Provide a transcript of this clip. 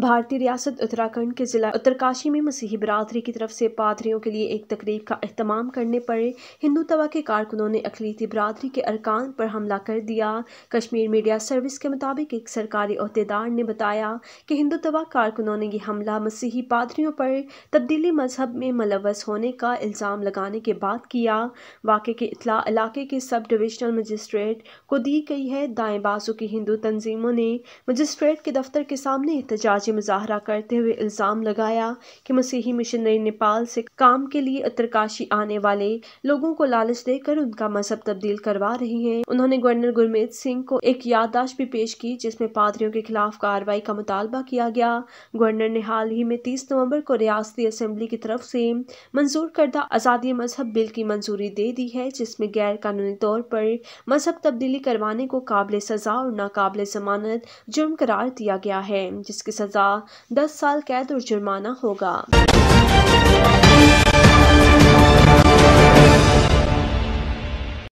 भारतीय रियासत उत्तराखंड के ज़िला उत्तरकाशी में मसीही बरदरी की तरफ से पादरियों के लिए एक तकरीब का अहतमाम करने पर हिंदू तवा के कारकुनों ने अखिलती बरदरी के अरकान पर हमला कर दिया कश्मीर मीडिया सर्विस के मुताबिक एक सरकारी अहदेदार ने बताया कि हिंदू तवा कारकुनों ने यह हमला मसीही पादरियों पर तब्दीली मजहब में मुलवस होने का इल्ज़ाम लगाने के बाद किया वाक़े की इतला इलाके के सब डिविजनल मजिस्ट्रेट को दी गई है दाएँ बाजू की हिंदू तंजीमों ने मजिस्ट्रेट के दफ्तर के सामने एहतजाज मुजाहरा करते हुए इल्ज़ाम लगाया कि मसीही मिशनरी नेपाल से काम के लिए अतरकाशी आने वाले लोगों को लालच देकर उनका मजहब तब्दील करवा रही हैं उन्होंने गवर्नर गुरमीत सिंह को एक याददाश्त भी पेश की जिसमें पादरियों के खिलाफ कार्रवाई का मुतालबा किया गया गवर्नर ने हाल ही में तीस नवम्बर को रियासती असम्बली की तरफ से मंजूर करदा आज़ादी मजहब बिल की मंजूरी दे दी है जिसमें गैर कानूनी तौर पर मजहब तब्दीली करवाने को काबिल सजा और नाकबले जमानत जुर्म करार दिया गया है जिसकी सजा सजा दस साल कैद और जुर्माना होगा